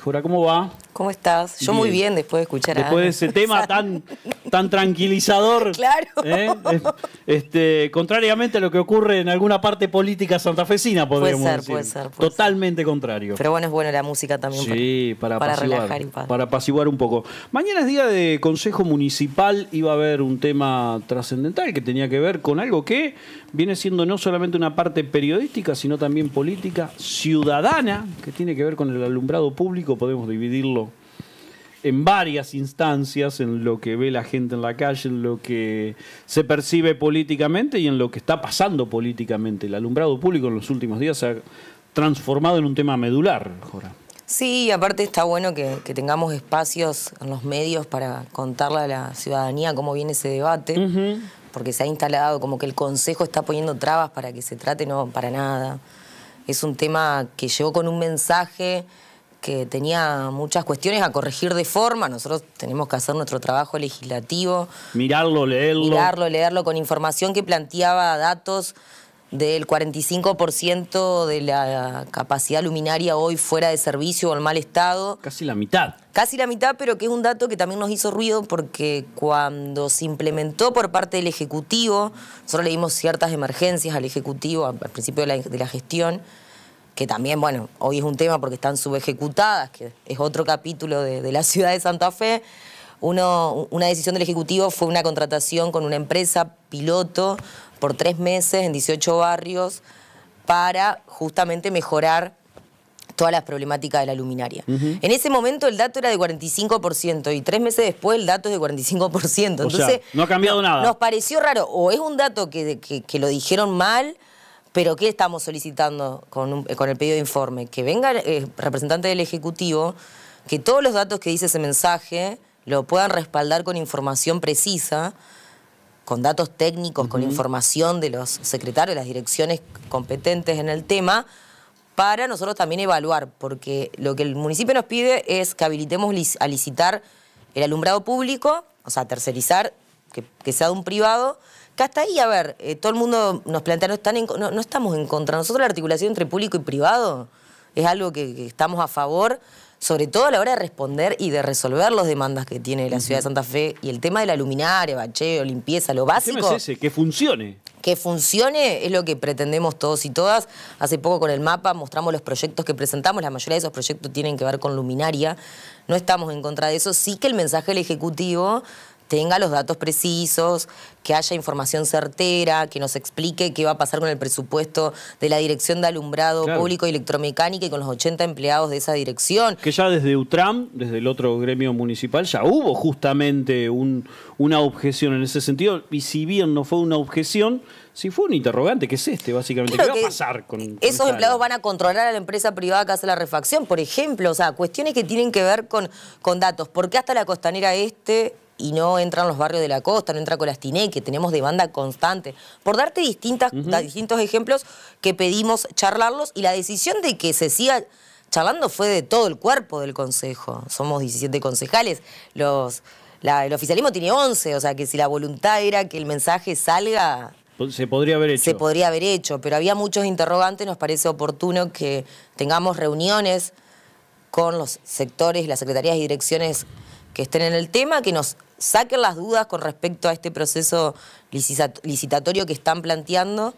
Jura, ¿cómo va? ¿Cómo estás? Yo muy bien después de escuchar Después de ese tema tan, tan tranquilizador. Claro. ¿eh? Este, contrariamente a lo que ocurre en alguna parte política santafesina, podríamos puede ser, Puede ser, Totalmente contrario. Pero bueno, es bueno la música también. Sí, para, para, relajar y para... apaciguar un poco. Mañana es día de Consejo Municipal Iba a haber un tema trascendental que tenía que ver con algo que viene siendo no solamente una parte periodística, sino también política, ciudadana, que tiene que ver con el alumbrado público, podemos dividirlo en varias instancias, en lo que ve la gente en la calle, en lo que se percibe políticamente y en lo que está pasando políticamente. El alumbrado público en los últimos días se ha transformado en un tema medular, Sí, aparte está bueno que, tengamos espacios en los medios para contarle a la ciudadanía cómo viene ese debate, porque se ha instalado como que el Consejo está poniendo trabas para que se trate, no, para nada. Es un tema que llegó con un mensaje que tenía muchas cuestiones a corregir de forma. Nosotros tenemos que hacer nuestro trabajo legislativo. Mirarlo, leerlo. Mirarlo, leerlo con información que planteaba datos del 45% de la capacidad luminaria hoy fuera de servicio o en mal estado. Casi la mitad. Casi la mitad, pero que es un dato que también nos hizo ruido porque cuando se implementó por parte del Ejecutivo, nosotros le dimos ciertas emergencias al Ejecutivo al principio de la, de la gestión, que también, bueno, hoy es un tema porque están subejecutadas, que es otro capítulo de, la ciudad de Santa Fe. una decisión del Ejecutivo fue una contratación con una empresa piloto por tres meses en 18 barrios para justamente mejorar todas las problemáticas de la luminaria. En ese momento el dato era de 45% y tres meses después el dato es de 45%. Entonces, no ha cambiado nada. Nos pareció raro, o es un dato que, que lo dijeron mal pero ¿qué estamos solicitando con, el pedido de informe? Que venga el eh, representante del Ejecutivo, que todos los datos que dice ese mensaje lo puedan respaldar con información precisa, con datos técnicos, con información de los secretarios, las direcciones competentes en el tema, para nosotros también evaluar, porque lo que el municipio nos pide es que habilitemos a licitar el alumbrado público, o sea, tercerizar, que sea de un privado, que hasta ahí, a ver, eh, todo el mundo nos plantea, no, estamos en contra. Nosotros la articulación entre público y privado es algo que, estamos a favor, sobre todo a la hora de responder y de resolver las demandas que tiene la ciudad de Santa Fe. Y el tema de la luminaria, bacheo, limpieza, lo básico. es que funcione que funcione es lo que pretendemos todos y todas. Hace poco con el mapa mostramos los proyectos que presentamos, la mayoría de esos proyectos tienen que ver con luminaria, no estamos en contra de eso, sí que el mensaje del Ejecutivo tenga los datos precisos, que haya información certera, que nos explique qué va a pasar con el presupuesto de la Dirección de Alumbrado Público y Electromecánica y con los 80 empleados de esa dirección. Que ya desde UTRAM, desde el otro gremio municipal, ya hubo justamente una objeción en ese sentido, y si bien no fue una objeción, sí fue un interrogante, que es este, básicamente. ¿Qué va a pasar con, Esos empleados van a controlar a la empresa privada que hace la refacción, por ejemplo, o sea, cuestiones que tienen que ver con, con datos. ¿Por qué hasta la costanera este y no entran los barrios de la costa, no entra Colastiné, que tenemos demanda constante. Por darte distintas, distintos ejemplos que pedimos charlarlos y la decisión de que se siga charlando fue de todo el cuerpo del Consejo. Somos 17 concejales, los, el oficialismo tiene 11, o sea que si la voluntad era que el mensaje salga... Pues, se podría haber hecho. Se podría haber hecho, pero había muchos interrogantes, nos parece oportuno que tengamos reuniones con los sectores, las secretarías y direcciones que estén en el tema, que nos saquen las dudas con respecto a este proceso licitatorio que están planteando.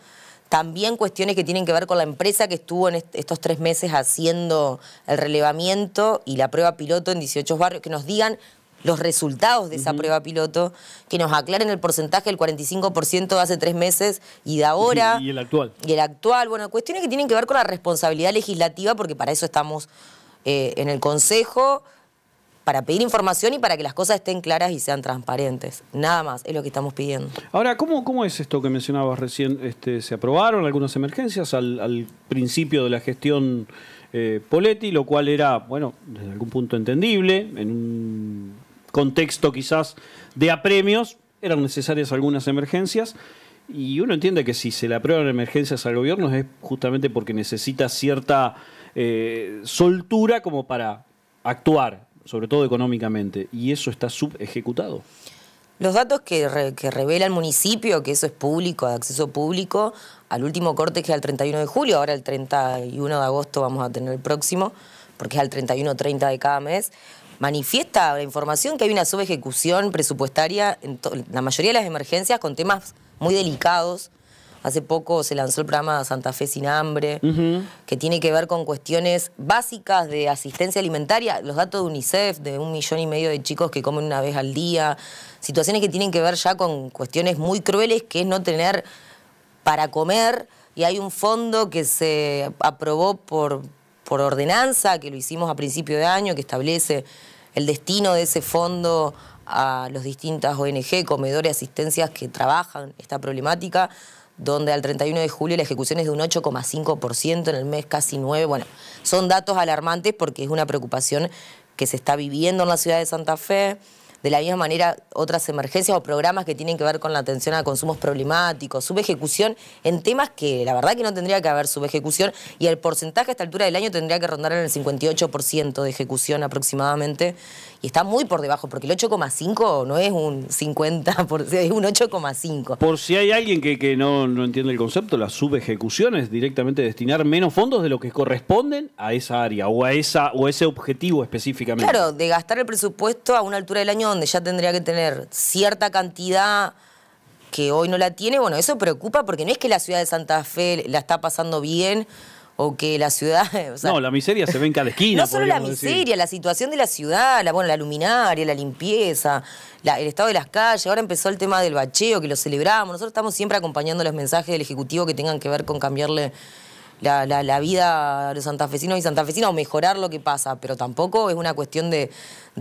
También cuestiones que tienen que ver con la empresa que estuvo en estos tres meses haciendo el relevamiento y la prueba piloto en 18 barrios, que nos digan los resultados de esa prueba piloto, que nos aclaren el porcentaje del 45% de hace tres meses y de ahora. Y, el actual. Y el actual. Bueno, cuestiones que tienen que ver con la responsabilidad legislativa, porque para eso estamos eh, en el Consejo para pedir información y para que las cosas estén claras y sean transparentes. Nada más, es lo que estamos pidiendo. Ahora, ¿cómo, cómo es esto que mencionabas recién? Este, ¿Se aprobaron algunas emergencias al, principio de la gestión eh, Poletti, lo cual era, bueno, desde algún punto entendible, en un contexto quizás de apremios, eran necesarias algunas emergencias. Y uno entiende que si se le aprueban emergencias al gobierno es justamente porque necesita cierta eh, soltura como para actuar sobre todo económicamente, y eso está subejecutado. Los datos que, revela el municipio, que eso es público, de acceso público, al último corte que es al 31 de julio, ahora el 31 de agosto vamos a tener el próximo, porque es al 31-30 de cada mes, manifiesta la información que hay una subejecución presupuestaria en la mayoría de las emergencias con temas muy delicados, Hace poco se lanzó el programa Santa Fe sin hambre, que tiene que ver con cuestiones básicas de asistencia alimentaria, los datos de UNICEF, de un millón y medio de chicos que comen una vez al día, situaciones que tienen que ver ya con cuestiones muy crueles, que es no tener para comer, y hay un fondo que se aprobó por, por ordenanza, que lo hicimos a principio de año, que establece el destino de ese fondo a las distintas ONG, comedores, asistencias que trabajan esta problemática donde al 31 de julio la ejecución es de un 8,5%, en el mes casi 9%. Bueno, son datos alarmantes porque es una preocupación que se está viviendo en la ciudad de Santa Fe. De la misma manera, otras emergencias o programas que tienen que ver con la atención a consumos problemáticos, subejecución en temas que la verdad que no tendría que haber subejecución y el porcentaje a esta altura del año tendría que rondar en el 58% de ejecución aproximadamente. Y está muy por debajo, porque el 8,5 no es un 50%, es un 8,5. Por si hay alguien que, que no, no entiende el concepto, la subejecución es directamente destinar menos fondos de lo que corresponden a esa área o a, esa, o a ese objetivo específicamente. Claro, de gastar el presupuesto a una altura del año donde ya tendría que tener cierta cantidad que hoy no la tiene, bueno, eso preocupa porque no es que la ciudad de Santa Fe la está pasando bien o que la ciudad... no, la miseria se ve en cada esquina. no solo la miseria, la situación de la ciudad, la, bueno, la luminaria, la limpieza, el estado de las calles. Ahora empezó el tema del bacheo, que lo celebramos. Nosotros estamos siempre acompañando los mensajes del Ejecutivo que tengan que ver con cambiarle la, vida de los santafesinos y santafesinas o mejorar lo que pasa, pero tampoco es una cuestión de,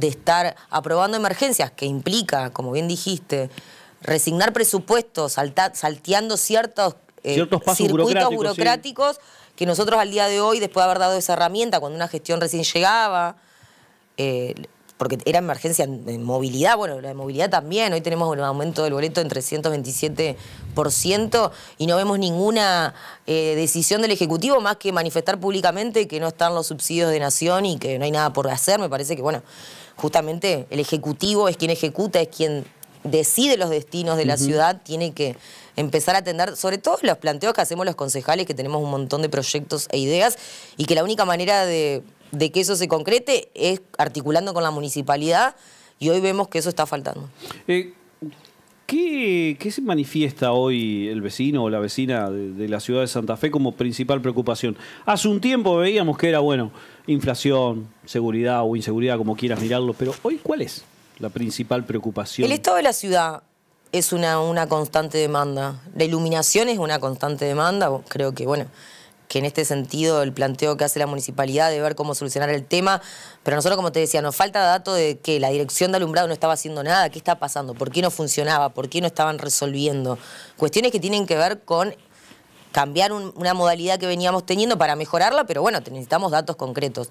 estar aprobando emergencias, que implica, como bien dijiste, resignar presupuestos, salteando ciertos, eh, circuitos burocráticos, que nosotros al día de hoy, después de haber dado esa herramienta, cuando una gestión recién llegaba, eh, porque era emergencia en movilidad, bueno, la de movilidad también, hoy tenemos un aumento del boleto en 327% y no vemos ninguna eh, decisión del Ejecutivo más que manifestar públicamente que no están los subsidios de nación y que no hay nada por hacer, me parece que, bueno, justamente el Ejecutivo es quien ejecuta, es quien decide los destinos de la ciudad, tiene que empezar a atender, sobre todo los planteos que hacemos los concejales, que tenemos un montón de proyectos e ideas, y que la única manera de, que eso se concrete es articulando con la municipalidad, y hoy vemos que eso está faltando. Eh, ¿qué, se manifiesta hoy el vecino o la vecina de la ciudad de Santa Fe como principal preocupación? Hace un tiempo veíamos que era, bueno, inflación, seguridad o inseguridad, como quieras mirarlo, pero hoy, ¿cuál es? la principal preocupación. El estado de la ciudad, es una, una constante demanda. La iluminación es una constante demanda, creo que, bueno, que en este sentido el planteo que hace la municipalidad de ver cómo solucionar el tema, pero nosotros, como te decía, nos falta dato de que la dirección de alumbrado no estaba haciendo nada, qué está pasando, por qué no funcionaba, por qué no estaban resolviendo. Cuestiones que tienen que ver con cambiar una modalidad que veníamos teniendo para mejorarla, pero bueno, necesitamos datos concretos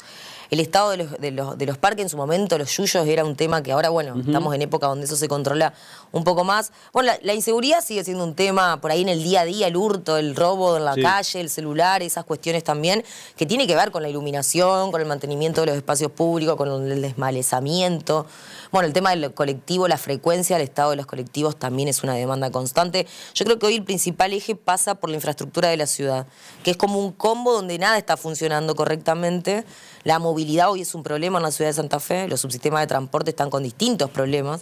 el estado de los, de los, parques en su momento, los yuyos, era un tema que ahora, bueno, estamos en época donde eso se controla un poco más. Bueno, la, inseguridad sigue siendo un tema por ahí en el día a día, el hurto, el robo en la calle, el celular, esas cuestiones también, que tiene que ver con la iluminación, con el mantenimiento de los espacios públicos, con el desmalezamiento. Bueno, el tema del colectivo, la frecuencia, el estado de los colectivos también es una demanda constante. Yo creo que hoy el principal eje pasa por la infraestructura de la ciudad, que es como un combo donde nada está funcionando correctamente, la movilidad hoy es un problema en la ciudad de Santa Fe, los subsistemas de transporte están con distintos problemas,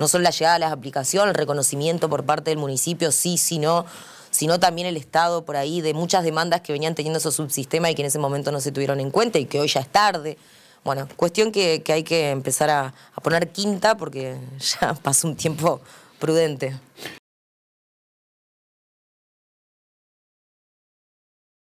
no solo la llegada a las aplicaciones, el reconocimiento por parte del municipio, sí, sí, sino también el Estado por ahí de muchas demandas que venían teniendo esos subsistemas y que en ese momento no se tuvieron en cuenta y que hoy ya es tarde. Bueno, cuestión que, hay que empezar a, a poner quinta porque ya pasó un tiempo prudente.